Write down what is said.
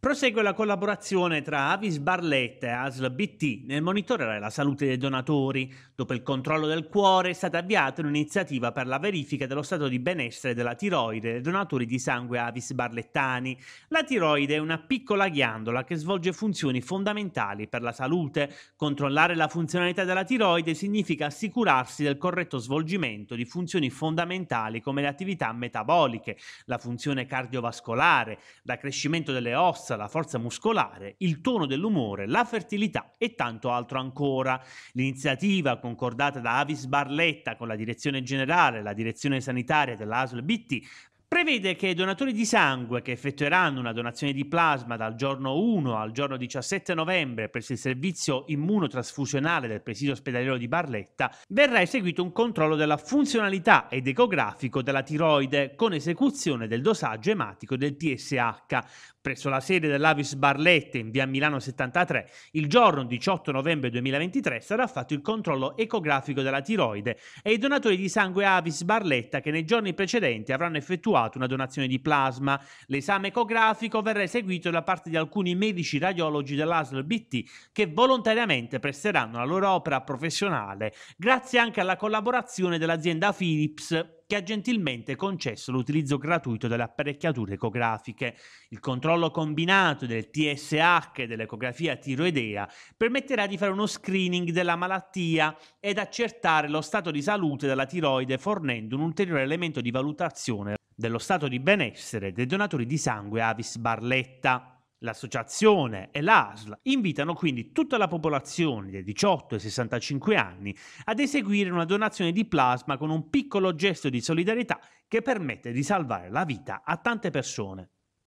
Prosegue la collaborazione tra Avis Barletta e ASL BT nel monitorare la salute dei donatori. Dopo il controllo del cuore è stata avviata un'iniziativa per la verifica dello stato di benessere della tiroide dei donatori di sangue Avis Barlettani. La tiroide è una piccola ghiandola che svolge funzioni fondamentali per la salute. Controllare la funzionalità della tiroide significa assicurarsi del corretto svolgimento di funzioni fondamentali come le attività metaboliche, la funzione cardiovascolare, l'accrescimento delle ossa, forza, la forza muscolare, il tono dell'umore, la fertilità e tanto altro ancora. L'iniziativa concordata da Avis Barletta con la direzione generale, e la direzione sanitaria dell'ASL BT prevede che i donatori di sangue che effettueranno una donazione di plasma dal giorno 1 al giorno 17 novembre presso il servizio immunotrasfusionale del presidio ospedaliero di Barletta verrà eseguito un controllo della funzionalità ed ecografico della tiroide con esecuzione del dosaggio ematico del TSH. Presso la sede dell'Avis Barletta in via Milano 73, il giorno 18 novembre 2023 sarà fatto il controllo ecografico della tiroide e i donatori di sangue Avis Barletta che nei giorni precedenti avranno effettuato effettuato una donazione di plasma. L'esame ecografico verrà eseguito da parte di alcuni medici radiologi dell'ASL BT che volontariamente presteranno la loro opera professionale, grazie anche alla collaborazione dell'azienda Philips che ha gentilmente concesso l'utilizzo gratuito delle apparecchiature ecografiche. Il controllo combinato del TSH e dell'ecografia tiroidea permetterà di fare uno screening della malattia ed accertare lo stato di salute della tiroide fornendo un ulteriore elemento di valutazione dello stato di benessere dei donatori di sangue Avis Barletta. L'associazione e l'ASL invitano quindi tutta la popolazione dai 18 ai 65 anni ad eseguire una donazione di plasma con un piccolo gesto di solidarietà che permette di salvare la vita a tante persone.